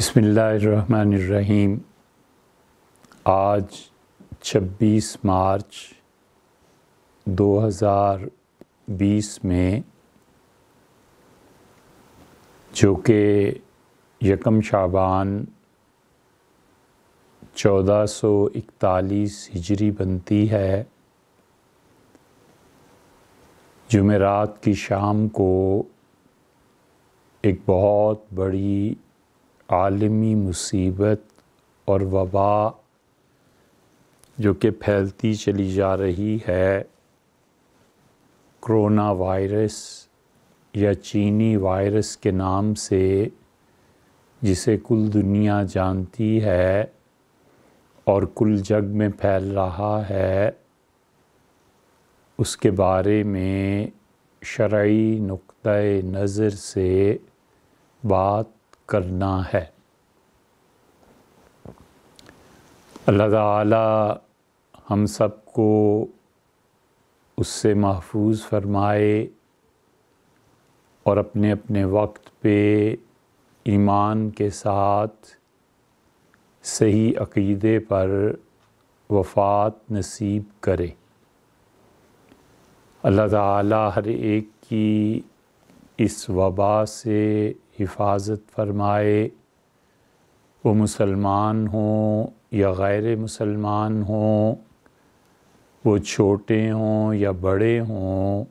بسم اللہ الرحمن الرحیم آج چھبیس مارچ دو ہزار بیس میں جو کہ یکم شعبان چودہ سو اکتالیس ہجری بنتی ہے جمعرات کی شام کو ایک بہت بڑی عالمی مصیبت اور وبا جو کہ پھیلتی چلی جا رہی ہے کرونا وائرس یا چینی وائرس کے نام سے جسے کل دنیا جانتی ہے اور کل جگ میں پھیل رہا ہے اس کے بارے میں شرعی نقطہ نظر سے بات کرنا ہے اللہ تعالی ہم سب کو اس سے محفوظ فرمائے اور اپنے اپنے وقت پہ ایمان کے ساتھ صحیح عقیدے پر وفات نصیب کرے اللہ تعالیٰ ہر ایک کی اس وبا سے حفاظت فرمائے وہ مسلمان ہوں یا غیر مسلمان ہوں وہ چھوٹے ہوں یا بڑے ہوں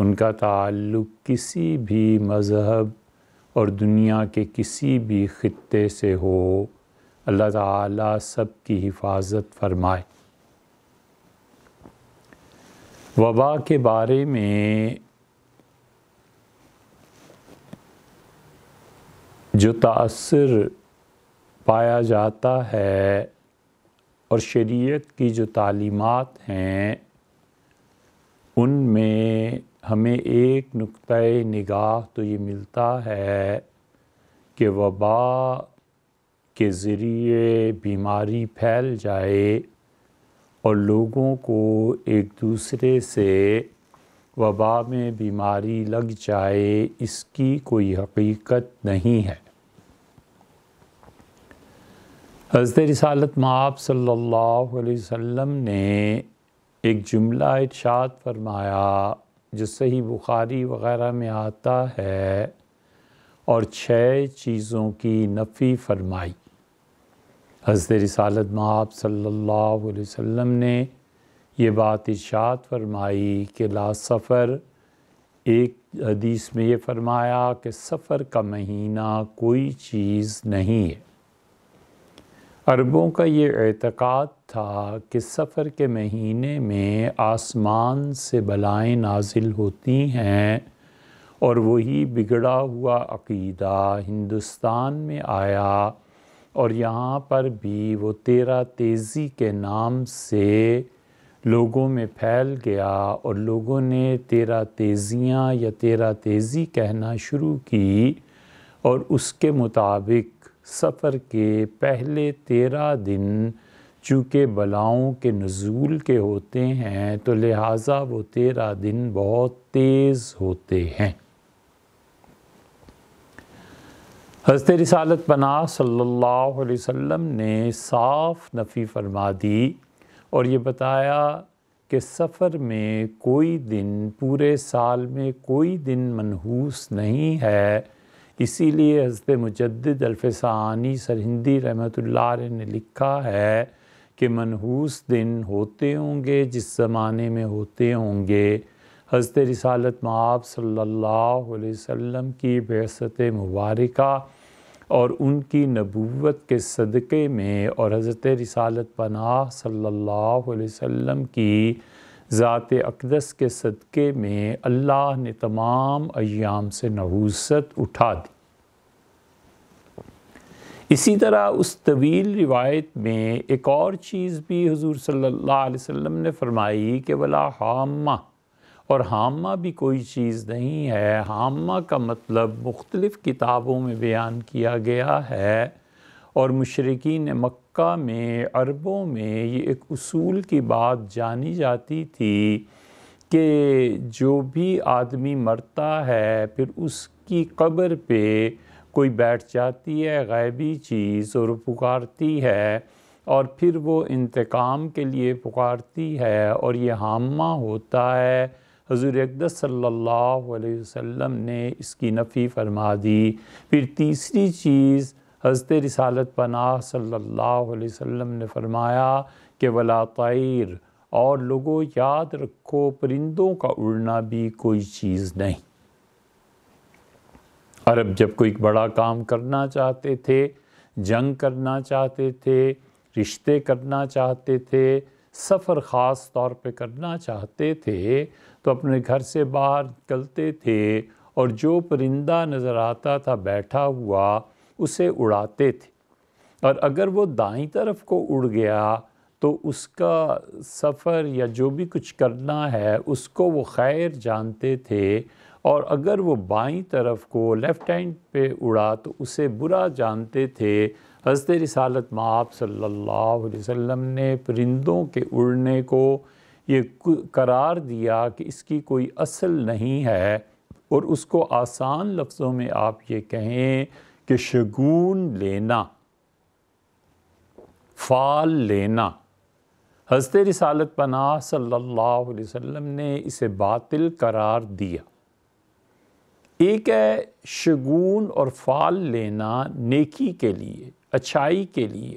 ان کا تعلق کسی بھی مذہب اور دنیا کے کسی بھی خطے سے ہو اللہ تعالیٰ سب کی حفاظت فرمائے وبا کے بارے میں جو تاثر پایا جاتا ہے اور شریعت کی جو تعلیمات ہیں ان میں ہمیں ایک نقطۂ نگاہ تو یہ ملتا ہے کہ وبا کے ذریعے بیماری پھیل جائے اور لوگوں کو ایک دوسرے سے وبا میں بیماری لگ جائے اس کی کوئی حقیقت نہیں ہے حضرت رسالت مآب صلی اللہ علیہ وسلم نے ایک جملہ ارشاد فرمایا جو صحیح بخاری وغیرہ میں آتا ہے اور چھ چیزوں کی نفی فرمائی حضرت رسالت مآب صلی اللہ علیہ وسلم نے یہ بات ارشاد فرمائی کہ لا سفر ایک حدیث میں یہ فرمایا کہ سفر کا مہینہ کوئی چیز نہیں ہے عربوں کا یہ اعتقاد تھا کہ سفر کے مہینے میں آسمان سے بلائیں نازل ہوتی ہیں اور وہی بگڑا ہوا عقیدہ ہندوستان میں آیا اور یہاں پر بھی وہ تیرا تیزی کے نام سے لوگوں میں پھیل گیا اور لوگوں نے تیرا تیزیاں یا تیرہ تیزی کہنا شروع کی اور اس کے مطابق سفر کے پہلے تیرہ دن چونکہ بلاؤں کے نزول کے ہوتے ہیں تو لہٰذا وہ تیرہ دن بہت تیز ہوتے ہیں حضرت رسالت پناہ صلی اللہ علیہ وسلم نے صاف نفی فرما دی اور یہ بتایا کہ سفر میں کوئی دن پورے سال میں کوئی دن منحوس نہیں ہے اسی لیے حضرت مجدد الفسانی سرہندی رحمت رحمۃ اللہ علیہ نے لکھا ہے کہ منحوس دن ہوتے ہوں گے جس زمانے میں ہوتے ہوں گے حضرت رسالت معاب صلی اللہ علیہ وسلم کی بحثت مبارکہ اور ان کی نبوت کے صدقے میں اور حضرت رسالت پناہ صلی اللہ علیہ وسلم کی ذات اقدس کے صدقے میں اللہ نے تمام ایام سے نحوست اٹھا دی اسی طرح اس طویل روایت میں ایک اور چیز بھی حضور صلی اللہ علیہ وسلم نے فرمائی کہ ولا حامہ اور حامہ بھی کوئی چیز نہیں ہے حامہ کا مطلب مختلف کتابوں میں بیان کیا گیا ہے اور مشرقین مکہ میں عربوں میں یہ ایک اصول کی بات جانی جاتی تھی کہ جو بھی آدمی مرتا ہے پھر اس کی قبر پہ کوئی بیٹھ جاتی ہے غیبی چیز اور وہ پکارتی ہے اور پھر وہ انتقام کے لیے پکارتی ہے اور یہ حامہ ہوتا ہے حضور صلی اللہ علیہ وسلم نے اس کی نفی فرما دی پھر تیسری چیز حضرت رسالت پناہ صلی اللہ علیہ وسلم نے فرمایا کہ ولا طائر اور لوگوں یاد رکھو پرندوں کا اڑنا بھی کوئی چیز نہیں عرب جب کوئی بڑا کام کرنا چاہتے تھے جنگ کرنا چاہتے تھے رشتے کرنا چاہتے تھے سفر خاص طور پہ کرنا چاہتے تھے تو اپنے گھر سے باہر نکلتے تھے اور جو پرندہ نظر آتا تھا بیٹھا ہوا اسے اڑاتے تھے اور اگر وہ دائیں طرف کو اڑ گیا تو اس کا سفر یا جو بھی کچھ کرنا ہے اس کو وہ خیر جانتے تھے اور اگر وہ بائیں طرف کو لیفٹ ہینڈ پہ اڑا تو اسے برا جانتے تھے حضرت رسالت مآب صلی اللہ علیہ وسلم نے پرندوں کے اڑنے کو یہ قرار دیا کہ اس کی کوئی اصل نہیں ہے اور اس کو آسان لفظوں میں آپ یہ کہیں کہ شگون لینا فال لینا حضرت رسالت پناہ صلی اللہ علیہ وسلم نے اسے باطل قرار دیا ایک ہے شگون اور فال لینا نیکی کے لیے اچھائی کے لیے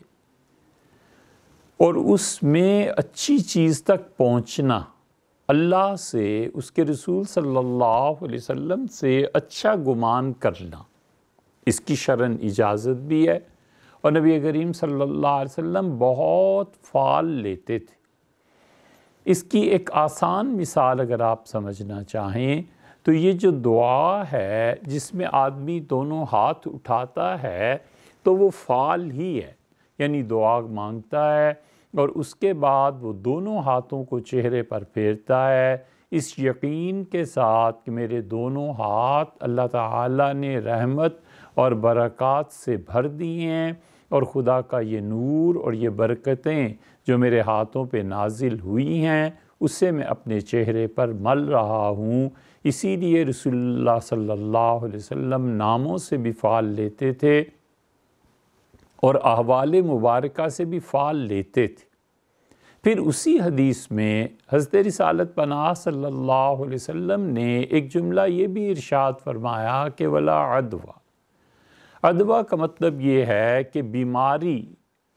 اور اس میں اچھی چیز تک پہنچنا اللہ سے اس کے رسول صلی اللہ علیہ وسلم سے اچھا گمان کرنا اس کی شرن اجازت بھی ہے اور نبی کریم صلی اللہ علیہ وسلم بہت فعال لیتے تھے اس کی ایک آسان مثال اگر آپ سمجھنا چاہیں تو یہ جو دعا ہے جس میں آدمی دونوں ہاتھ اٹھاتا ہے تو وہ فعال ہی ہے یعنی دعا مانگتا ہے اور اس کے بعد وہ دونوں ہاتھوں کو چہرے پر پھیرتا ہے اس یقین کے ساتھ کہ میرے دونوں ہاتھ اللہ تعالیٰ نے رحمت اور برکات سے بھر دی ہیں اور خدا کا یہ نور اور یہ برکتیں جو میرے ہاتھوں پہ نازل ہوئی ہیں اس سے میں اپنے چہرے پر مل رہا ہوں اسی لیے رسول اللہ صلی اللہ علیہ وسلم ناموں سے بھی فعال لیتے تھے اور احوال مبارکہ سے بھی فعال لیتے تھے پھر اسی حدیث میں حضرت رسالت پناہ صلی اللہ علیہ وسلم نے ایک جملہ یہ بھی ارشاد فرمایا کہ ولا ادوا ادوا کا مطلب یہ ہے کہ بیماری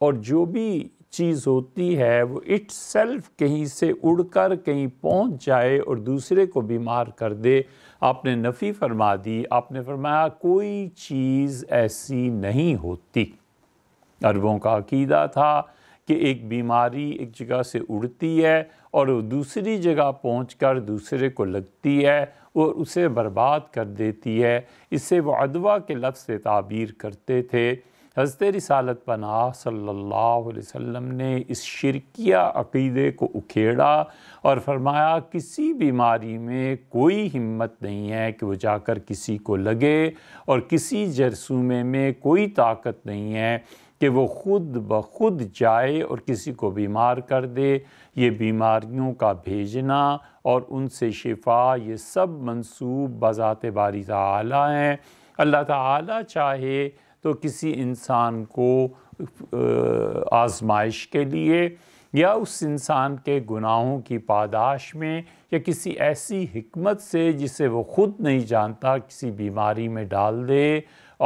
اور جو بھی چیز ہوتی ہے وہ اٹ سیلف کہیں سے اڑ کر کہیں پہنچ جائے اور دوسرے کو بیمار کر دے آپ نے نفی فرما دی آپ نے فرمایا کوئی چیز ایسی نہیں ہوتی عربوں کا عقیدہ تھا کہ ایک بیماری ایک جگہ سے اڑتی ہے اور دوسری جگہ پہنچ کر دوسرے کو لگتی ہے اور اسے برباد کر دیتی ہے اس سے وہ ادوا کے لفظ سے تعبیر کرتے تھے حضرت رسالت پناہ صلی اللہ علیہ وسلم نے اس شرکیہ عقیدے کو اکھیڑا اور فرمایا کسی بیماری میں کوئی ہمت نہیں ہے کہ وہ جا کر کسی کو لگے اور کسی جرسومے میں کوئی طاقت نہیں ہے کہ وہ خود بخود جائے اور کسی کو بیمار کر دے یہ بیماریوں کا بھیجنا اور ان سے شفا یہ سب منصوب بذات باری تعالی ہیں اللہ تعالیٰ چاہے تو کسی انسان کو آزمائش کے لیے یا اس انسان کے گناہوں کی پاداش میں یا کسی ایسی حکمت سے جسے وہ خود نہیں جانتا کسی بیماری میں ڈال دے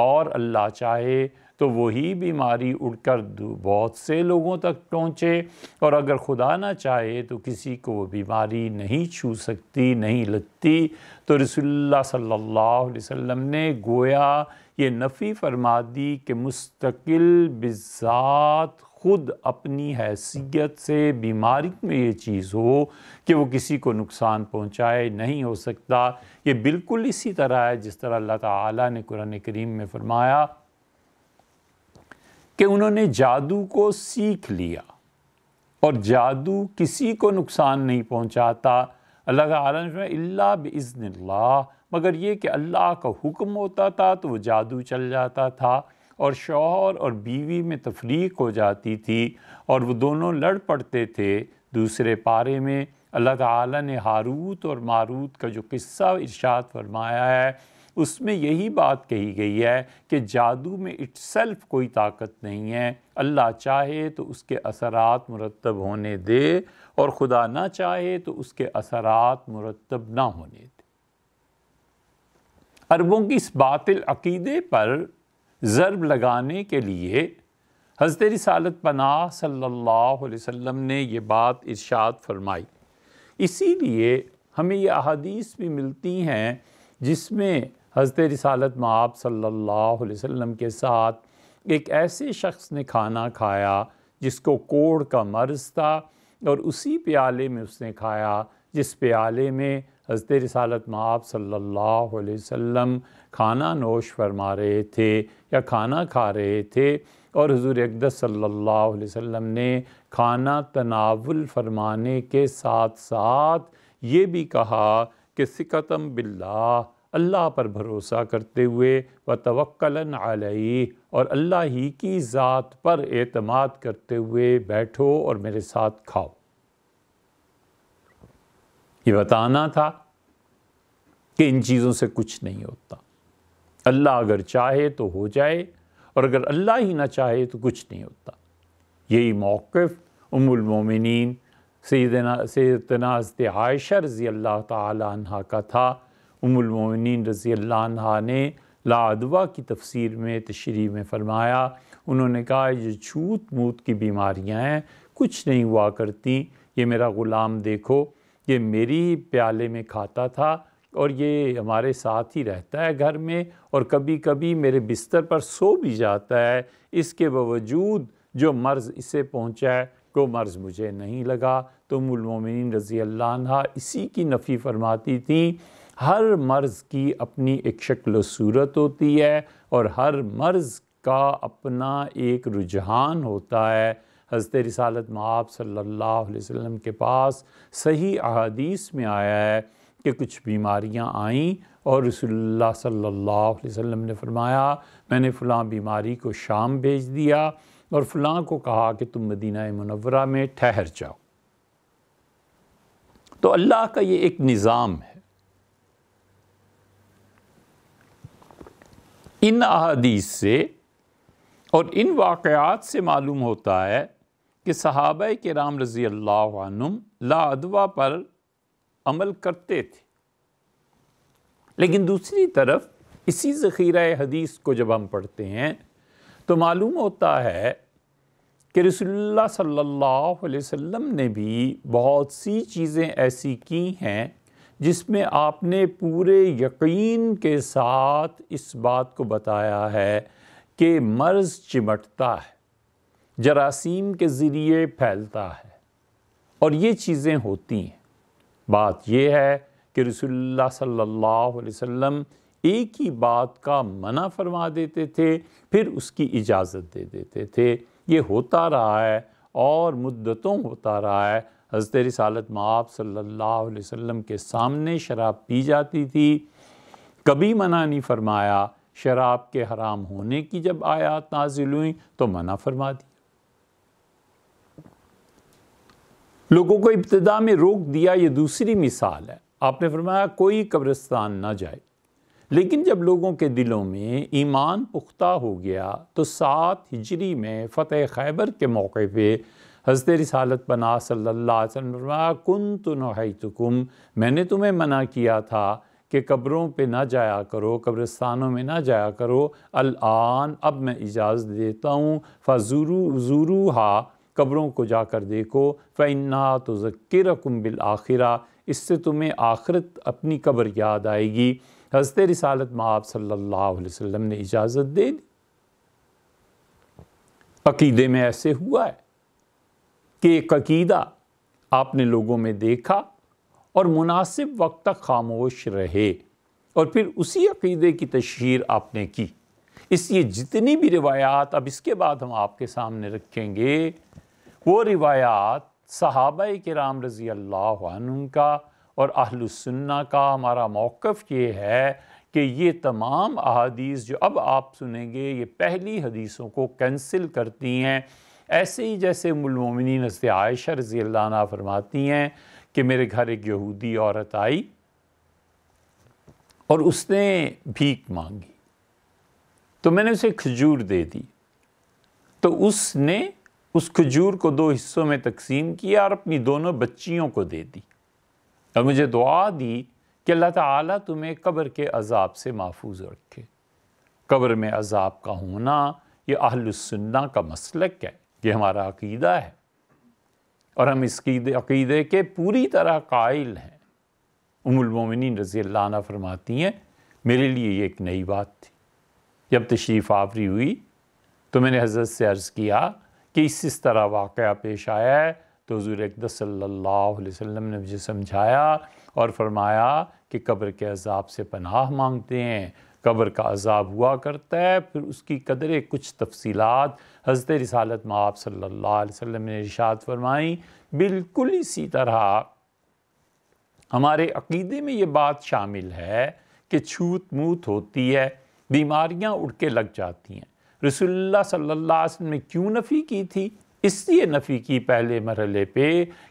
اور اللہ چاہے تو وہی بیماری اڑ کر بہت سے لوگوں تک پہنچے اور اگر خدا نہ چاہے تو کسی کو وہ بیماری نہیں چھو سکتی نہیں لگتی تو رسول اللہ صلی اللہ علیہ وسلم نے گویا یہ نفی فرما دی کہ مستقل بذات خود اپنی حیثیت سے بیماری میں یہ چیز ہو کہ وہ کسی کو نقصان پہنچائے نہیں ہو سکتا یہ بالکل اسی طرح ہے جس طرح اللہ تعالیٰ نے قرآن کریم میں فرمایا کہ انہوں نے جادو کو سیکھ لیا اور جادو کسی کو نقصان نہیں پہنچاتا اللہ تعالیٰ اللہ بزن اللہ مگر یہ کہ اللہ کا حکم ہوتا تھا تو وہ جادو چل جاتا تھا اور شوہر اور بیوی میں تفریق ہو جاتی تھی اور وہ دونوں لڑ پڑتے تھے دوسرے پارے میں اللہ تعالیٰ نے ہاروت اور ماروت کا جو قصہ ارشاد فرمایا ہے اس میں یہی بات کہی گئی ہے کہ جادو میں اٹ سیلف کوئی طاقت نہیں ہے اللہ چاہے تو اس کے اثرات مرتب ہونے دے اور خدا نہ چاہے تو اس کے اثرات مرتب نہ ہونے دے عربوں کی اس باطل عقیدے پر ضرب لگانے کے لیے حضرت رسالت پناہ صلی اللہ علیہ وسلم نے یہ بات ارشاد فرمائی اسی لیے ہمیں یہ احادیث بھی ملتی ہیں جس میں حضرت رسالت معاب صلی اللہ علیہ وسلم کے ساتھ ایک ایسے شخص نے کھانا کھایا جس کو کوڑ کا مرض تھا اور اسی پیالے میں اس نے کھایا جس پیالے میں حضرت رسالت معاب صلی اللہ علیہ وسلم کھانا نوش فرما رہے تھے یا کھانا کھا رہے تھے اور حضور اقدس صلی اللہ علیہ وسلم نے کھانا تناول فرمانے کے ساتھ ساتھ یہ بھی کہا کہ سکتم باللہ اللہ پر بھروسہ کرتے ہوئے وَتَوَقَّلًا عَلَيْهِ علیہ اور اللہ ہی کی ذات پر اعتماد کرتے ہوئے بیٹھو اور میرے ساتھ کھاؤ یہ بتانا تھا کہ ان چیزوں سے کچھ نہیں ہوتا اللہ اگر چاہے تو ہو جائے اور اگر اللہ ہی نہ چاہے تو کچھ نہیں ہوتا یہی موقف ام المومنین سیدنا سید عائشہ رضی اللہ تعالی عنہ کا تھا ام المومنین رضی اللہ عنہ نے لا ادوا کی تفسیر میں تشریح میں فرمایا انہوں نے کہا یہ چھوت موت کی بیماریاں ہیں کچھ نہیں ہوا کرتی یہ میرا غلام دیکھو یہ میری پیالے میں کھاتا تھا اور یہ ہمارے ساتھ ہی رہتا ہے گھر میں اور کبھی کبھی میرے بستر پر سو بھی جاتا ہے اس کے باوجود جو مرض اسے پہنچا ہے وہ مرض مجھے نہیں لگا تو المومنین رضی اللہ عنہ اسی کی نفی فرماتی تھیں ہر مرض کی اپنی ایک شکل و صورت ہوتی ہے اور ہر مرض کا اپنا ایک رجحان ہوتا ہے حضرت رسالت ماں صلی اللہ علیہ وسلم کے پاس صحیح احادیث میں آیا ہے کہ کچھ بیماریاں آئیں اور رسول اللہ صلی اللہ علیہ وسلم نے فرمایا میں نے فلاں بیماری کو شام بھیج دیا اور فلاں کو کہا کہ تم مدینہ منورہ میں ٹھہر جاؤ تو اللہ کا یہ ایک نظام ہے ان احادیث سے اور ان واقعات سے معلوم ہوتا ہے کہ صحابہ کرام رضی اللہ عنہم لا ادوا پر عمل کرتے تھے لیکن دوسری طرف اسی ذخیرہ حدیث کو جب ہم پڑھتے ہیں تو معلوم ہوتا ہے کہ رسول اللہ صلی اللہ علیہ وسلم نے بھی بہت سی چیزیں ایسی کی ہیں جس میں آپ نے پورے یقین کے ساتھ اس بات کو بتایا ہے کہ مرض چمٹتا ہے جراثیم کے ذریعے پھیلتا ہے اور یہ چیزیں ہوتی ہیں بات یہ ہے کہ رسول اللہ صلی اللہ علیہ وسلم ایک ہی بات کا منع فرما دیتے تھے پھر اس کی اجازت دے دیتے تھے یہ ہوتا رہا ہے اور مدتوں ہوتا رہا ہے حضرت رسالت معاف صلی اللہ علیہ وسلم کے سامنے شراب پی جاتی تھی کبھی منع نہیں فرمایا شراب کے حرام ہونے کی جب آیات نازل ہوئیں تو منع فرما دی لوگوں کو ابتدا میں روک دیا یہ دوسری مثال ہے آپ نے فرمایا کوئی قبرستان نہ جائے لیکن جب لوگوں کے دلوں میں ایمان پختہ ہو گیا تو سات ہجری میں فتح خیبر کے موقع پہ حضرت رسالت بنا صلی اللہ علیہ وسلم فرمایا کن تو میں نے تمہیں منع کیا تھا کہ قبروں پہ نہ جایا کرو قبرستانوں میں نہ جایا کرو الان اب میں اجازت دیتا ہوں فضور قبروں کو جا کر دیکھو فَإِنَّا تُذَكِّرَكُمْ بِالْآخِرَةِ اس سے تمہیں آخرت اپنی قبر یاد آئے گی حضرت رسالت مآب صلی اللہ علیہ وسلم نے اجازت دے دی عقیدے میں ایسے ہوا ہے کہ ایک عقیدہ آپ نے لوگوں میں دیکھا اور مناسب وقت تک خاموش رہے اور پھر اسی عقیدے کی تشہیر آپ نے کی اس لیے جتنی بھی روایات اب اس کے بعد ہم آپ کے سامنے رکھیں گے وہ روایات صحابہ کرام رضی اللہ عنہ کا اور اہل السنہ کا ہمارا موقف یہ ہے کہ یہ تمام احادیث جو اب آپ سنیں گے یہ پہلی حدیثوں کو کینسل کرتی ہیں ایسے ہی جیسے المومنین حضرت عائشہ رضی اللہ عنہ فرماتی ہیں کہ میرے گھر ایک یہودی عورت آئی اور اس نے بھیک مانگی تو میں نے اسے کھجور دے دی تو اس نے اس کھجور کو دو حصوں میں تقسیم کیا اور اپنی دونوں بچیوں کو دے دی اور مجھے دعا دی کہ اللہ تعالیٰ تمہیں قبر کے عذاب سے محفوظ رکھے قبر میں عذاب کا ہونا یہ اہل السنہ کا مسلک ہے یہ ہمارا عقیدہ ہے اور ہم اس عقیدے کے پوری طرح قائل ہیں ام المومنین رضی اللہ عنہ فرماتی ہیں میرے لیے یہ ایک نئی بات تھی جب تشریف آوری ہوئی تو میں نے حضرت سے عرض کیا کہ اس اس طرح واقعہ پیش آیا ہے تو حضور صلی اللہ علیہ وسلم نے مجھے سمجھایا اور فرمایا کہ قبر کے عذاب سے پناہ مانگتے ہیں قبر کا عذاب ہوا کرتا ہے پھر اس کی قدر کچھ تفصیلات حضرت رسالت مآب صلی اللہ علیہ وسلم نے رشاد فرمائیں بالکل اسی طرح ہمارے عقیدے میں یہ بات شامل ہے کہ چھوت موت ہوتی ہے بیماریاں اڑ کے لگ جاتی ہیں رسول اللہ صلی اللہ علیہ وسلم نے کیوں نفی کی تھی اس لیے نفی کی پہلے مرحلے پہ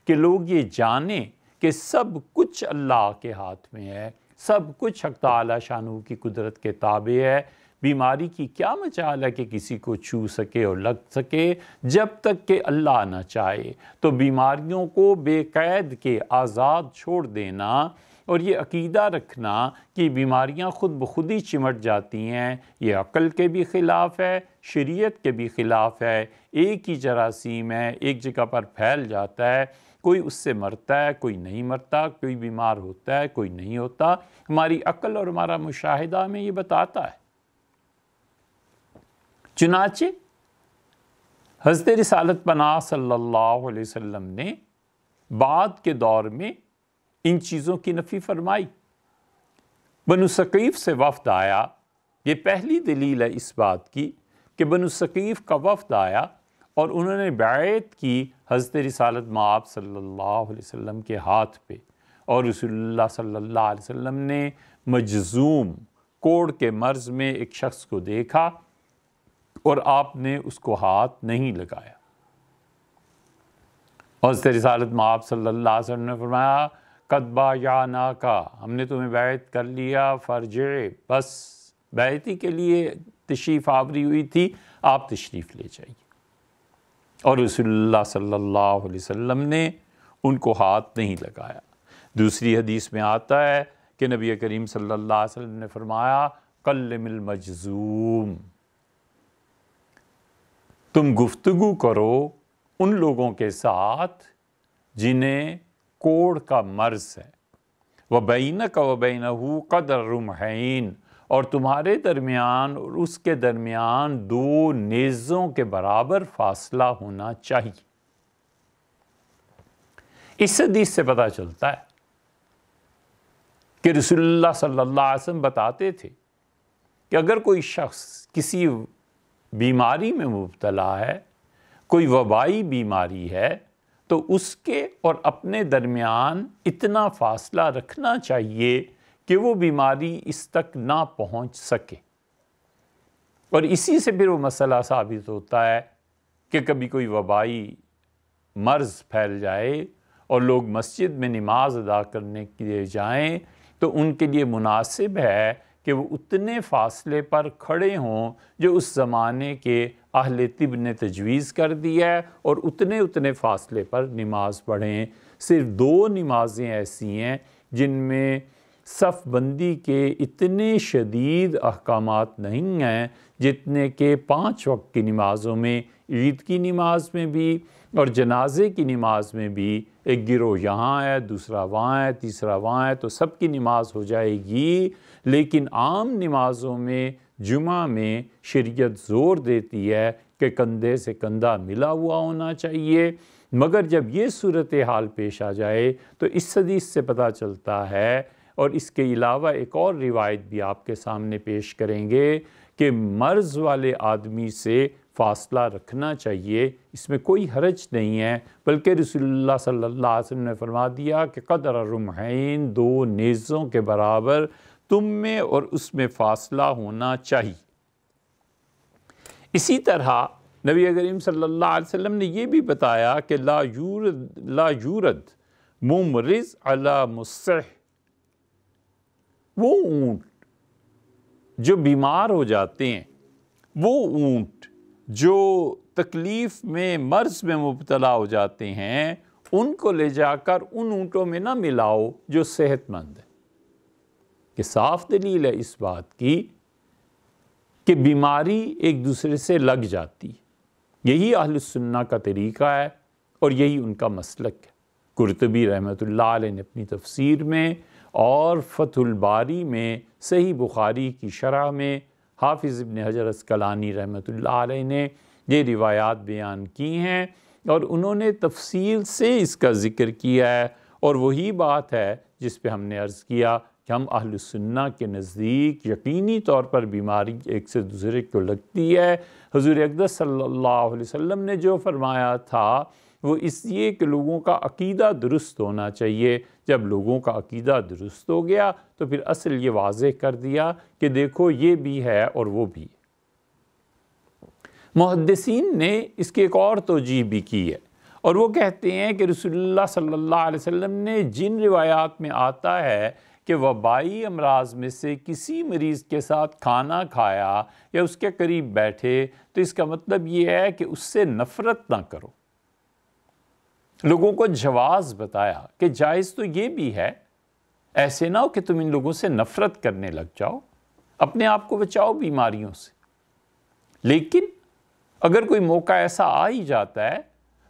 کہ لوگ یہ جانیں کہ سب کچھ اللہ کے ہاتھ میں ہے سب کچھ حق تعالی شانو کی قدرت کے تابع ہے بیماری کی کیا مچال ہے کہ کسی کو چھو سکے اور لگ سکے جب تک کہ اللہ نہ چاہے تو بیماریوں کو بے قید کے آزاد چھوڑ دینا اور یہ عقیدہ رکھنا کہ بیماریاں خود بخود ہی چمٹ جاتی ہیں یہ عقل کے بھی خلاف ہے شریعت کے بھی خلاف ہے ایک ہی جراثیم ہے ایک جگہ پر پھیل جاتا ہے کوئی اس سے مرتا ہے کوئی نہیں مرتا کوئی بیمار ہوتا ہے کوئی نہیں ہوتا ہماری عقل اور ہمارا مشاہدہ میں یہ بتاتا ہے چنانچہ حضرت رسالت پناہ صلی اللہ علیہ وسلم نے بعد کے دور میں ان چیزوں کی نفی فرمائی بنو سقیف سے وفد آیا یہ پہلی دلیل ہے اس بات کی کہ بنو سقیف کا وفد آیا اور انہوں نے بیعت کی حضرت رسالت مآب صلی اللہ علیہ وسلم کے ہاتھ پہ اور رسول اللہ صلی اللہ علیہ وسلم نے مجزوم کوڑ کے مرض میں ایک شخص کو دیکھا اور آپ نے اس کو ہاتھ نہیں لگایا حضرت رسالت مآب صلی اللہ علیہ وسلم نے فرمایا قدبہ یا ناکا ہم نے تمہیں بیعت کر لیا فرجے بس بیعتی کے لیے تشریف آوری ہوئی تھی آپ تشریف لے جائیے اور رسول اللہ صلی اللہ علیہ وسلم نے ان کو ہاتھ نہیں لگایا دوسری حدیث میں آتا ہے کہ نبی کریم صلی اللہ علیہ وسلم نے فرمایا کلم المجزوم تم گفتگو کرو ان لوگوں کے ساتھ جنہیں کوڑ کا مرض ہے وہ بین کا وبین قدر رمحین اور تمہارے درمیان اور اس کے درمیان دو نیزوں کے برابر فاصلہ ہونا چاہیے اس حدیث سے پتہ چلتا ہے کہ رسول اللہ صلی اللہ علیہ وسلم بتاتے تھے کہ اگر کوئی شخص کسی بیماری میں مبتلا ہے کوئی وبائی بیماری ہے تو اس کے اور اپنے درمیان اتنا فاصلہ رکھنا چاہیے کہ وہ بیماری اس تک نہ پہنچ سکے اور اسی سے پھر وہ مسئلہ ثابت ہوتا ہے کہ کبھی کوئی وبائی مرض پھیل جائے اور لوگ مسجد میں نماز ادا کرنے کے لیے جائیں تو ان کے لیے مناسب ہے کہ وہ اتنے فاصلے پر کھڑے ہوں جو اس زمانے کے اہل طب نے تجویز کر دی ہے اور اتنے اتنے فاصلے پر نماز پڑھیں صرف دو نمازیں ایسی ہیں جن میں صف بندی کے اتنے شدید احکامات نہیں ہیں جتنے کہ پانچ وقت کی نمازوں میں عید کی نماز میں بھی اور جنازے کی نماز میں بھی ایک گروہ یہاں ہے دوسرا وہاں ہے تیسرا وہاں ہے تو سب کی نماز ہو جائے گی لیکن عام نمازوں میں جمعہ میں شریعت زور دیتی ہے کہ کندھے سے کندھا ملا ہوا ہونا چاہیے مگر جب یہ صورتحال پیش آ جائے تو اس حدیث سے پتہ چلتا ہے اور اس کے علاوہ ایک اور روایت بھی آپ کے سامنے پیش کریں گے کہ مرض والے آدمی سے فاصلہ رکھنا چاہیے اس میں کوئی حرج نہیں ہے بلکہ رسول اللہ صلی اللہ علیہ وسلم نے فرما دیا کہ قدر رمحین دو نیزوں کے برابر تم میں اور اس میں فاصلہ ہونا چاہیے اسی طرح نبی کریم صلی اللہ علیہ وسلم نے یہ بھی بتایا کہ لا یورد لا یورد علی مصح وہ اونٹ جو بیمار ہو جاتے ہیں وہ اونٹ جو تکلیف میں مرض میں مبتلا ہو جاتے ہیں ان کو لے جا کر ان اونٹوں میں نہ ملاؤ جو صحت مند ہے کہ صاف دلیل ہے اس بات کی کہ بیماری ایک دوسرے سے لگ جاتی ہے یہی اہل السنہ کا طریقہ ہے اور یہی ان کا مسلک ہے قرطبی رحمت اللہ علیہ نے اپنی تفسیر میں اور فتح الباری میں صحیح بخاری کی شرح میں حافظ ابن حجر اسکلانی رحمۃ اللہ علیہ نے یہ روایات بیان کی ہیں اور انہوں نے تفصیل سے اس کا ذکر کیا ہے اور وہی بات ہے جس پہ ہم نے عرض کیا کہ ہم اہل سنہ کے نزدیک یقینی طور پر بیماری ایک سے دوسرے کو لگتی ہے حضور اقدس صلی اللہ علیہ وسلم نے جو فرمایا تھا وہ اس لیے کہ لوگوں کا عقیدہ درست ہونا چاہیے جب لوگوں کا عقیدہ درست ہو گیا تو پھر اصل یہ واضح کر دیا کہ دیکھو یہ بھی ہے اور وہ بھی محدثین نے اس کی ایک اور توجہ بھی کی ہے اور وہ کہتے ہیں کہ رسول اللہ صلی اللہ علیہ وسلم نے جن روایات میں آتا ہے کہ وبائی امراض میں سے کسی مریض کے ساتھ کھانا کھایا یا اس کے قریب بیٹھے تو اس کا مطلب یہ ہے کہ اس سے نفرت نہ کرو لوگوں کو جواز بتایا کہ جائز تو یہ بھی ہے ایسے نہ ہو کہ تم ان لوگوں سے نفرت کرنے لگ جاؤ اپنے آپ کو بچاؤ بیماریوں سے لیکن اگر کوئی موقع ایسا آ ہی جاتا ہے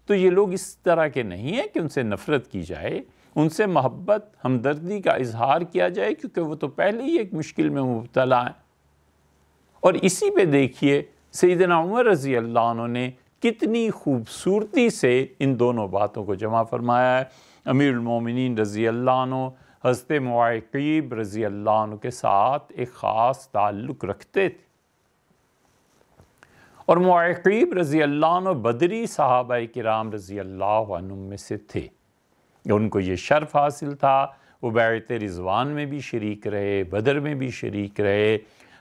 تو یہ لوگ اس طرح کے نہیں ہیں کہ ان سے نفرت کی جائے ان سے محبت ہمدردی کا اظہار کیا جائے کیونکہ وہ تو پہلے ہی ایک مشکل میں مبتلا ہیں اور اسی پہ دیکھیے سیدنا عمر رضی اللہ عنہ نے کتنی خوبصورتی سے ان دونوں باتوں کو جمع فرمایا ہے امیر المومنین رضی اللہ عنہ حضرت معاقیب رضی اللہ عنہ کے ساتھ ایک خاص تعلق رکھتے تھے اور معاقیب رضی اللہ عنہ بدری صحابہ کرام رضی اللہ عنہ میں سے تھے ان کو یہ شرف حاصل تھا وہ بیعت رضوان میں بھی شریک رہے بدر میں بھی شریک رہے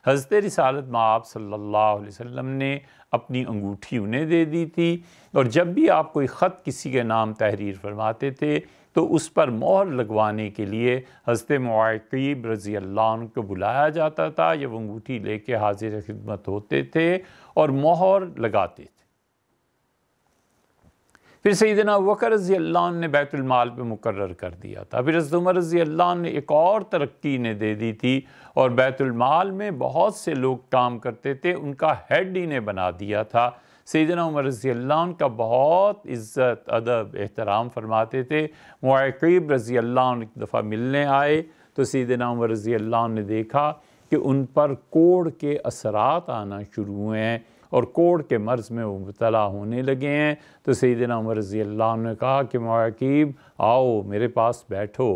حضرت رسالت میں آپ صلی اللہ علیہ وسلم نے اپنی انگوٹھی انہیں دے دی تھی اور جب بھی آپ کوئی خط کسی کے نام تحریر فرماتے تھے تو اس پر مہر لگوانے کے لیے حضرت معاقیب رضی اللہ عنہ کو بلایا جاتا تھا جب انگوٹھی لے کے حاضر خدمت ہوتے تھے اور مہر لگاتے تھے پھر سیدنا وقر رضی اللہ عنہ نے بیت المال پہ مقرر کر دیا تھا پھر حضرت عمر رضی اللہ عنہ نے ایک اور ترقی نے دے دی تھی اور بیت المال میں بہت سے لوگ کام کرتے تھے ان کا ہیڈ ہی نے بنا دیا تھا سیدنا عمر رضی اللہ عنہ کا بہت عزت ادب احترام فرماتے تھے معقیب رضی اللہ عنہ ایک دفعہ ملنے آئے تو سیدنا عمر رضی اللہ عنہ نے دیکھا کہ ان پر کوڑ کے اثرات آنا شروع ہوئے ہیں اور کوڑ کے مرض میں مبتلا ہونے لگے ہیں تو سیدنا عمر رضی اللہ عنہ نے کہا کہ مواقیب آؤ میرے پاس بیٹھو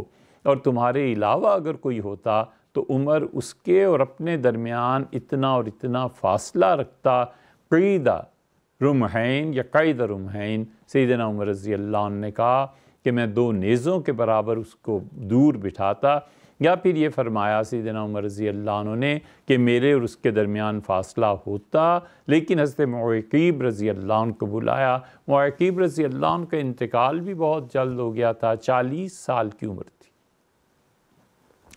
اور تمہارے علاوہ اگر کوئی ہوتا تو عمر اس کے اور اپنے درمیان اتنا اور اتنا فاصلہ رکھتا قیدہ رمحین یا قیدہ رمحین سیدنا عمر رضی اللہ عنہ نے کہا کہ میں دو نیزوں کے برابر اس کو دور بٹھاتا یا پھر یہ فرمایا سیدنا عمر رضی اللہ عنہ نے کہ میرے اور اس کے درمیان فاصلہ ہوتا لیکن حضرت معقیب رضی اللہ عنہ کو بلایا معقیب رضی اللہ عنہ کا انتقال بھی بہت جلد ہو گیا تھا چالیس سال کی عمر تھی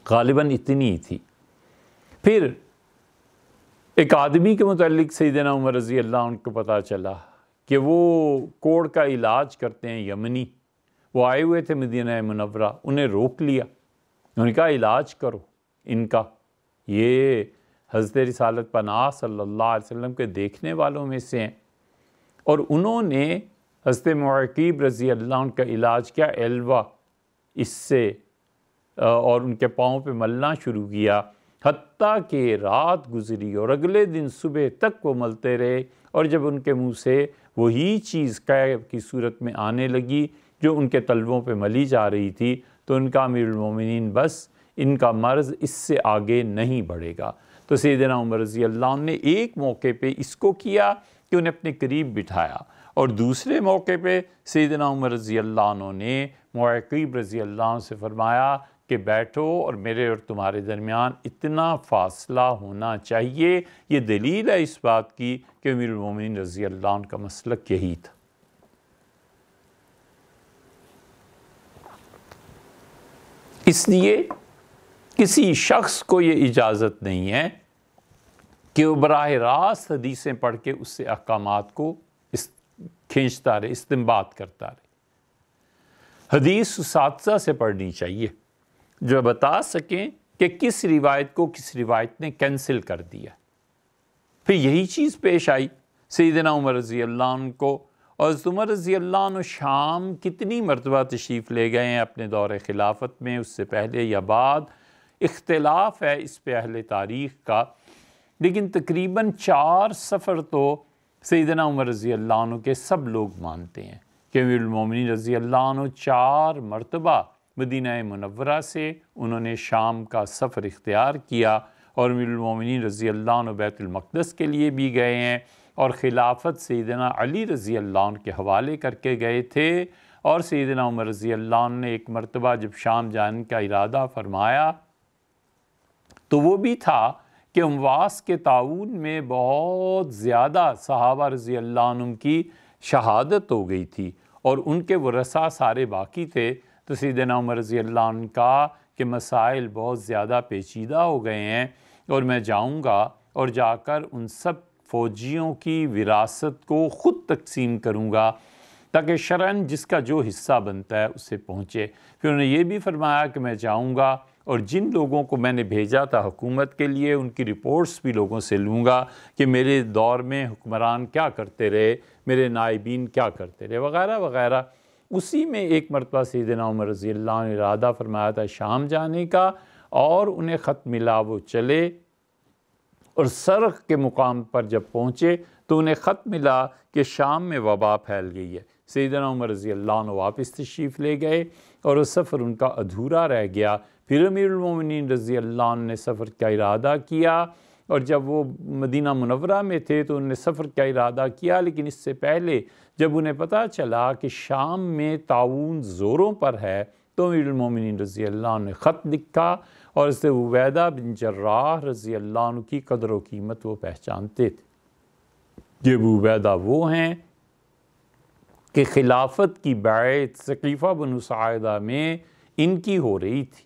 غالباً اتنی ہی تھی پھر ایک آدمی کے متعلق سیدنا عمر رضی اللہ عنہ کو پتہ چلا کہ وہ کوڑ کا علاج کرتے ہیں یمنی وہ آئے ہوئے تھے مدینہ منورہ انہیں روک لیا انہوں نے کہا علاج کرو ان کا یہ حضرت رسالت پناہ صلی اللہ علیہ وسلم کے دیکھنے والوں میں سے ہیں اور انہوں نے حضرت معقیب رضی اللہ عنہ کا علاج کیا ایلوا اس سے اور ان کے پاؤں پہ ملنا شروع کیا حتیٰ کہ رات گزری اور اگلے دن صبح تک وہ ملتے رہے اور جب ان کے منہ سے وہی چیز قیب کی صورت میں آنے لگی جو ان کے طلبوں پہ ملی جا رہی تھی تو ان کا امیر المومنین بس ان کا مرض اس سے آگے نہیں بڑھے گا تو سیدنا عمر رضی اللہ عنہ نے ایک موقع پہ اس کو کیا کہ انہیں اپنے قریب بٹھایا اور دوسرے موقع پہ سیدنا عمر رضی اللہ عنہ نے معقیب رضی اللہ عنہ سے فرمایا کہ بیٹھو اور میرے اور تمہارے درمیان اتنا فاصلہ ہونا چاہیے یہ دلیل ہے اس بات کی کہ امیر المومنین رضی اللہ عنہ کا مسلک یہی تھا اس لیے کسی شخص کو یہ اجازت نہیں ہے کہ وہ براہ راست حدیثیں پڑھ کے اس سے احکامات کو کھینچتا رہے استمباد کرتا رہے حدیث اساتذہ سے پڑھنی چاہیے جو بتا سکیں کہ کس روایت کو کس روایت نے کینسل کر دیا پھر یہی چیز پیش آئی سیدنا عمر رضی اللہ عنہ کو اور عمر رضی اللہ عنہ شام کتنی مرتبہ تشریف لے گئے ہیں اپنے دور خلافت میں اس سے پہلے یا بعد اختلاف ہے اس پہ اہل تاریخ کا لیکن تقریباً چار سفر تو سیدنا عمر رضی اللہ عنہ کے سب لوگ مانتے ہیں کہ المومنی رضی اللہ عنہ چار مرتبہ مدینہ منورہ سے انہوں نے شام کا سفر اختیار کیا اور المومنین رضی اللہ عنہ بیت المقدس کے لیے بھی گئے ہیں اور خلافت سیدنا علی رضی اللہ عنہ کے حوالے کر کے گئے تھے اور سیدنا عمر رضی اللہ عنہ نے ایک مرتبہ جب شام جان کا ارادہ فرمایا تو وہ بھی تھا کہ امواس کے تعاون میں بہت زیادہ صحابہ رضی اللہ عنہ کی شہادت ہو گئی تھی اور ان کے وہ رسا سارے باقی تھے تو سیدنا عمر رضی اللہ عنہ کا کہ مسائل بہت زیادہ پیچیدہ ہو گئے ہیں اور میں جاؤں گا اور جا کر ان سب فوجیوں کی وراثت کو خود تقسیم کروں گا تاکہ شرعن جس کا جو حصہ بنتا ہے اسے پہنچے پھر انہوں نے یہ بھی فرمایا کہ میں جاؤں گا اور جن لوگوں کو میں نے بھیجا تھا حکومت کے لیے ان کی رپورٹس بھی لوگوں سے لوں گا کہ میرے دور میں حکمران کیا کرتے رہے میرے نائبین کیا کرتے رہے وغیرہ وغیرہ اسی میں ایک مرتبہ سیدنا عمر رضی اللہ نے ارادہ فرمایا تھا شام جانے کا اور انہیں خط ملا وہ چلے اور سرخ کے مقام پر جب پہنچے تو انہیں خط ملا کہ شام میں وبا پھیل گئی ہے سیدنا عمر رضی اللہ عنہ واپس تشریف لے گئے اور وہ سفر ان کا ادھورا رہ گیا پھر امیر المومنین رضی اللہ عنہ نے سفر کا ارادہ کیا اور جب وہ مدینہ منورہ میں تھے تو انہوں نے سفر کا ارادہ کیا لیکن اس سے پہلے جب انہیں پتہ چلا کہ شام میں تعاون زوروں پر ہے تو امیر المومنین رضی اللہ عنہ نے خط لکھا اور اس عبیدہ بن جراح رضی اللہ عنہ کی قدر و قیمت وہ پہچانتے تھے یہ عبیدہ وہ ہیں کہ خلافت کی بیعت ثقیفہ بن سعیدہ میں ان کی ہو رہی تھی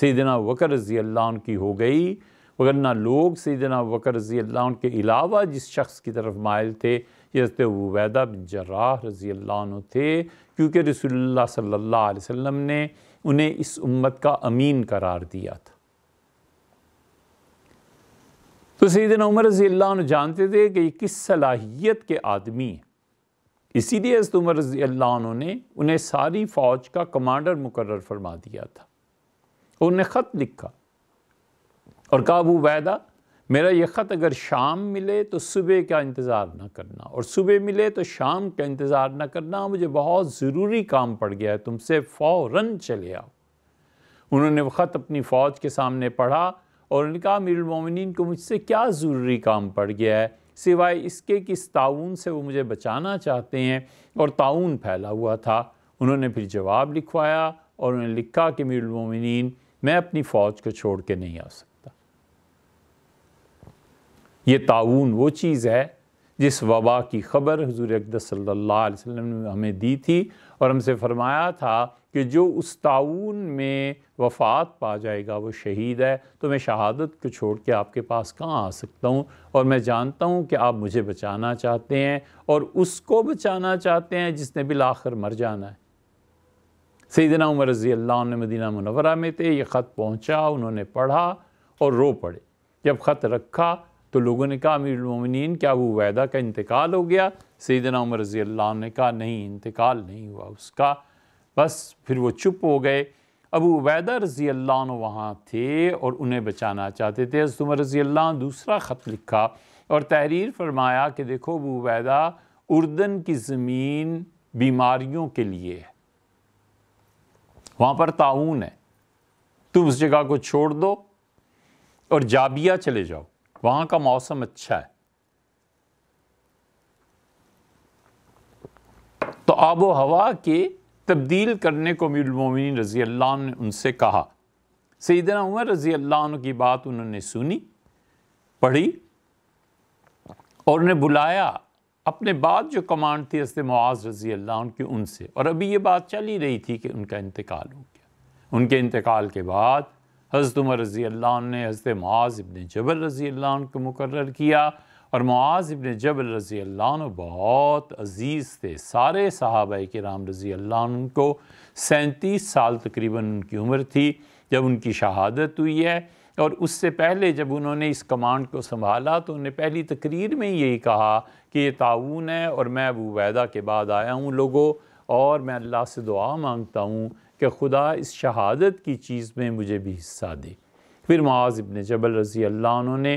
سیدنا وکر رضی اللہ عنہ کی ہو گئی ورنہ لوگ سیدنا وکر رضی اللہ عنہ کے علاوہ جس شخص کی طرف مائل تھے یہ حضرت عبیدہ بن جراح رضی اللہ عنہ تھے کیونکہ رسول اللہ صلی اللہ علیہ وسلم نے انہیں اس امت کا امین قرار دیا تھا تو سیدنا عمر رضی اللہ عنہ جانتے تھے کہ یہ کس صلاحیت کے آدمی ہیں اسی لیے حضرت عمر رضی اللہ عنہ نے انہیں ساری فوج کا کمانڈر مقرر فرما دیا تھا اور انہیں خط لکھا اور کہا ابو بیدہ میرا یہ خط اگر شام ملے تو صبح کا انتظار نہ کرنا اور صبح ملے تو شام کا انتظار نہ کرنا مجھے بہت ضروری کام پڑ گیا ہے تم سے فوراً چلے آؤ انہوں نے وہ خط اپنی فوج کے سامنے پڑھا اور ان کا امیر المومنین کو مجھ سے کیا ضروری کام پڑ گیا ہے سوائے اس کے کس تعاون سے وہ مجھے بچانا چاہتے ہیں اور تعاون پھیلا ہوا تھا انہوں نے پھر جواب لکھوایا اور انہوں نے لکھا کہ امیر المومنین میں اپنی فوج کو چھوڑ کے نہیں آ سکتا یہ تعاون وہ چیز ہے جس وبا کی خبر حضور اقدس صلی اللہ علیہ وسلم نے ہمیں دی تھی اور ہم سے فرمایا تھا کہ جو اس تعاون میں وفات پا جائے گا وہ شہید ہے تو میں شہادت کو چھوڑ کے آپ کے پاس کہاں آ سکتا ہوں اور میں جانتا ہوں کہ آپ مجھے بچانا چاہتے ہیں اور اس کو بچانا چاہتے ہیں جس نے بالآخر مر جانا ہے سیدنا عمر رضی اللہ عنہ مدینہ منورہ میں تھے یہ خط پہنچا انہوں نے پڑھا اور رو پڑے جب خط رکھا تو لوگوں نے کہا امیر المومنین کیا عبیدہ کا انتقال ہو گیا سیدنا عمر رضی اللہ عنہ نے کہا نہیں انتقال نہیں ہوا اس کا بس پھر وہ چپ ہو گئے ابو عبیدہ رضی اللہ عنہ وہاں تھے اور انہیں بچانا چاہتے تھے حضرت عمر رضی اللہ عنہ دوسرا خط لکھا اور تحریر فرمایا کہ دیکھو ابو عبیدہ اردن کی زمین بیماریوں کے لیے ہے وہاں پر تعاون ہے تم اس جگہ کو چھوڑ دو اور جابیا چلے جاؤ وہاں کا موسم اچھا ہے تو آب و ہوا کے تبدیل کرنے کو امیر المومنین رضی اللہ عنہ نے ان سے کہا سیدنا عمر رضی اللہ عنہ کی بات انہوں نے سنی پڑھی اور انہیں بلایا اپنے بعد جو کمانڈ تھی حضرت معاذ رضی اللہ عنہ کی ان سے اور ابھی یہ بات چل ہی رہی تھی کہ ان کا انتقال ہو گیا ان کے انتقال کے بعد حضرت عمر رضی اللہ عنہ نے حضرت معاذ ابن جبل رضی اللہ عنہ کو مقرر کیا اور معاذ ابن جبل رضی اللہ عنہ بہت عزیز تھے سارے صحابہ کرام رضی اللہ عنہ کو سینتیس سال تقریباً ان کی عمر تھی جب ان کی شہادت ہوئی ہے اور اس سے پہلے جب انہوں نے اس کمانڈ کو سنبھالا تو انہوں نے پہلی تقریر میں یہی کہا کہ یہ تعاون ہے اور میں ابو عبیدہ کے بعد آیا ہوں لوگوں اور میں اللہ سے دعا مانگتا ہوں کہ خدا اس شہادت کی چیز میں مجھے بھی حصہ دے پھر معاذ ابن جبل رضی اللہ عنہ نے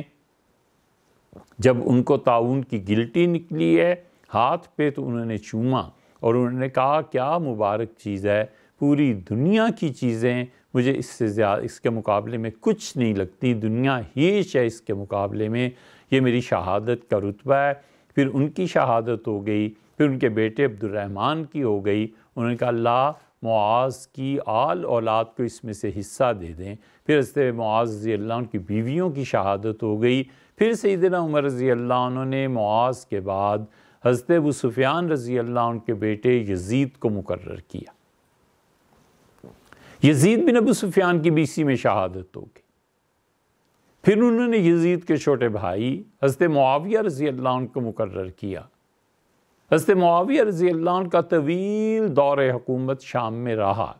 جب ان کو تعاون کی گلٹی نکلی ہے ہاتھ پہ تو انہوں نے چوما اور انہوں نے کہا کیا مبارک چیز ہے پوری دنیا کی چیزیں مجھے اس سے زیادہ اس کے مقابلے میں کچھ نہیں لگتی دنیا ہیچ ہے اس کے مقابلے میں یہ میری شہادت کا رتبہ ہے پھر ان کی شہادت ہو گئی پھر ان کے بیٹے عبد الرحمن کی ہو گئی انہوں نے کہا اللہ معاذ کی آل اولاد کو اس میں سے حصہ دے دیں پھر حضرت معاذ رضی اللہ عنہ کی بیویوں کی شہادت ہو گئی پھر سیدنا عمر رضی اللہ عنہ نے معاذ کے بعد حضرت ابو سفیان رضی اللہ عنہ کے بیٹے یزید کو مقرر کیا یزید بن ابو سفیان کی بیسی میں شہادت ہو گئی پھر انہوں نے یزید کے چھوٹے بھائی حضرت معاویہ رضی اللہ عنہ کو مقرر کیا حضرت معاویہ رضی اللہ عنہ کا طویل دور حکومت شام میں رہا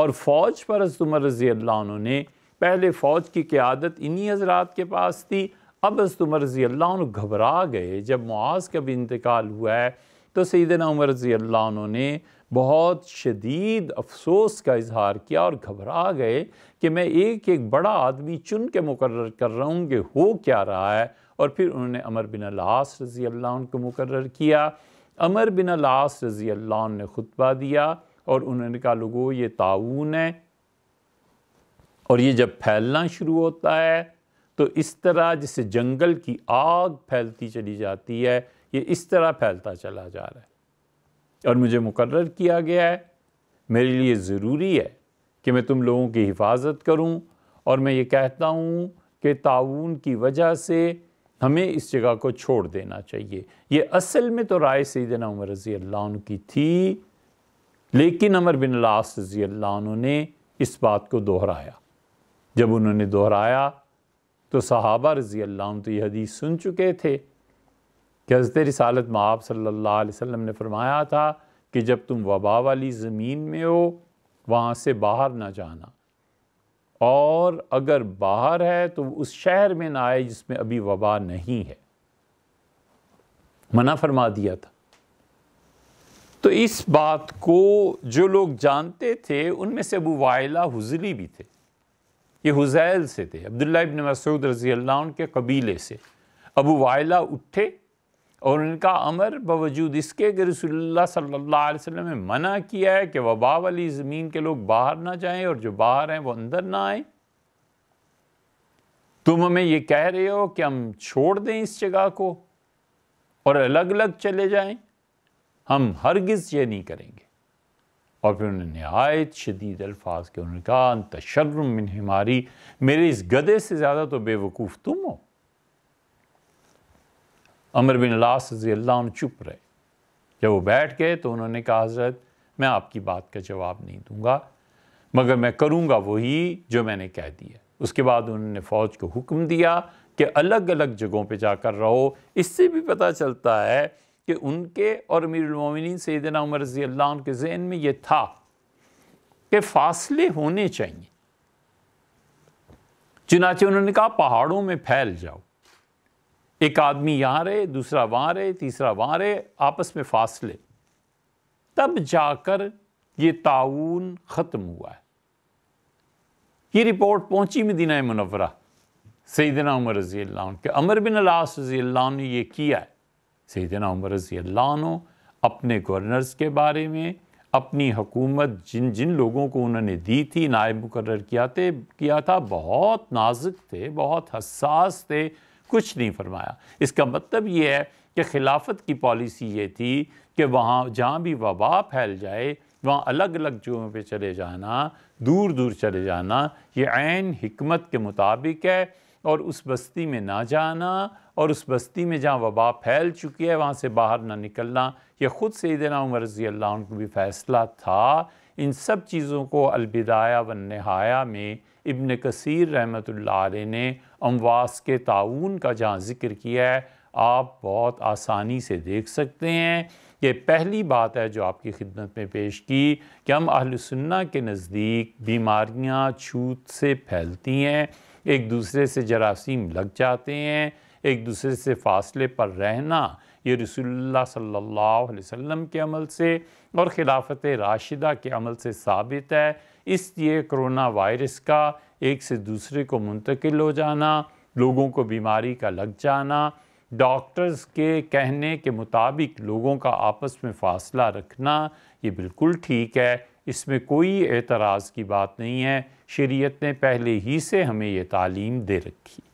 اور فوج پر حضرت عمر رضی اللہ عنہ نے پہلے فوج کی قیادت انہی حضرات کے پاس تھی اب حضرت عمر رضی اللہ عنہ گھبرا گئے جب معاذ کا بھی انتقال ہوا ہے تو سیدنا عمر رضی اللہ عنہ نے بہت شدید افسوس کا اظہار کیا اور گھبرا گئے کہ میں ایک ایک بڑا آدمی چن کے مقرر کر رہا ہوں کہ ہو کیا رہا ہے اور پھر انہوں نے عمر بن العاص رضی اللہ عنہ کو مقرر کیا عمر بن العاص رضی اللہ عنہ نے خطبہ دیا اور انہوں نے کہا لوگو یہ تعاون ہے اور یہ جب پھیلنا شروع ہوتا ہے تو اس طرح جسے جنگل کی آگ پھیلتی چلی جاتی ہے یہ اس طرح پھیلتا چلا جا رہا ہے اور مجھے مقرر کیا گیا ہے میرے لیے ضروری ہے کہ میں تم لوگوں کی حفاظت کروں اور میں یہ کہتا ہوں کہ تعاون کی وجہ سے ہمیں اس جگہ کو چھوڑ دینا چاہیے یہ اصل میں تو رائے سیدنا عمر رضی اللہ عنہ کی تھی لیکن عمر بن العاص رضی اللہ عنہ نے اس بات کو دہرایا جب انہوں نے دہرایا تو صحابہ رضی اللہ عنہ تو یہ حدیث سن چکے تھے کہ حضرت رسالت معاب صلی اللہ علیہ وسلم نے فرمایا تھا کہ جب تم وبا والی زمین میں ہو وہاں سے باہر نہ جانا اور اگر باہر ہے تو اس شہر میں نہ آئے جس میں ابھی وبا نہیں ہے منع فرما دیا تھا تو اس بات کو جو لوگ جانتے تھے ان میں سے ابو وائلہ ہزلی بھی تھے یہ حزیل سے تھے عبداللہ ابن مسعود رضی اللہ عنہ کے قبیلے سے ابو وائلہ اٹھے اور ان کا امر باوجود اس کے کہ رسول اللہ صلی اللہ علیہ وسلم نے منع کیا ہے کہ وبا والی زمین کے لوگ باہر نہ جائیں اور جو باہر ہیں وہ اندر نہ آئیں تم ہمیں یہ کہہ رہے ہو کہ ہم چھوڑ دیں اس جگہ کو اور الگ الگ چلے جائیں ہم ہرگز یہ نہیں کریں گے اور پھر انہوں نے نہایت شدید الفاظ کے انہوں نے کہا انتشرم من ہماری میرے اس گدے سے زیادہ تو بے وقوف تم ہو عمر بن اللہ رضی اللہ عنہ چپ رہے جب وہ بیٹھ گئے تو انہوں نے کہا حضرت میں آپ کی بات کا جواب نہیں دوں گا مگر میں کروں گا وہی جو میں نے کہہ دیا اس کے بعد انہوں نے فوج کو حکم دیا کہ الگ الگ جگہوں پہ جا کر رہو اس سے بھی پتہ چلتا ہے کہ ان کے اور امیر المومنین سیدنا عمر رضی اللہ عنہ کے ذہن میں یہ تھا کہ فاصلے ہونے چاہیے چنانچہ انہوں نے کہا پہاڑوں میں پھیل جاؤ ایک آدمی یہاں رہے دوسرا وہاں رہے تیسرا وہاں رہے آپس میں فاصلے تب جا کر یہ تعاون ختم ہوا ہے یہ رپورٹ پہنچی مدینہ منورہ سیدنا عمر رضی اللہ عنہ کے عمر بن العاص رضی اللہ عنہ نے یہ کیا ہے سیدنا عمر رضی اللہ عنہ اپنے گورنرز کے بارے میں اپنی حکومت جن جن لوگوں کو انہوں نے دی تھی نائب مقرر کیا تھے کیا تھا بہت نازک تھے بہت حساس تھے کچھ نہیں فرمایا اس کا مطلب یہ ہے کہ خلافت کی پالیسی یہ تھی کہ وہاں جہاں بھی وبا پھیل جائے وہاں الگ الگ جگہوں پہ چلے جانا دور دور چلے جانا یہ عین حکمت کے مطابق ہے اور اس بستی میں نہ جانا اور اس بستی میں جہاں وبا پھیل چکی ہے وہاں سے باہر نہ نکلنا یہ خود سیدنا عمر رضی اللہ عنہ بھی فیصلہ تھا ان سب چیزوں کو البدایہ و نہایا میں ابن کثیر رحمت اللہ علیہ نے امواس کے تعاون کا جہاں ذکر کیا ہے آپ بہت آسانی سے دیکھ سکتے ہیں یہ پہلی بات ہے جو آپ کی خدمت میں پیش کی کہ ہم اہل سنہ کے نزدیک بیماریاں چھوت سے پھیلتی ہیں ایک دوسرے سے جراثیم لگ جاتے ہیں ایک دوسرے سے فاصلے پر رہنا یہ رسول اللہ صلی اللہ علیہ وسلم کے عمل سے اور خلافت راشدہ کے عمل سے ثابت ہے اس لیے کرونا وائرس کا ایک سے دوسرے کو منتقل ہو جانا لوگوں کو بیماری کا لگ جانا ڈاکٹرز کے کہنے کے مطابق لوگوں کا آپس میں فاصلہ رکھنا یہ بالکل ٹھیک ہے اس میں کوئی اعتراض کی بات نہیں ہے شریعت نے پہلے ہی سے ہمیں یہ تعلیم دے رکھی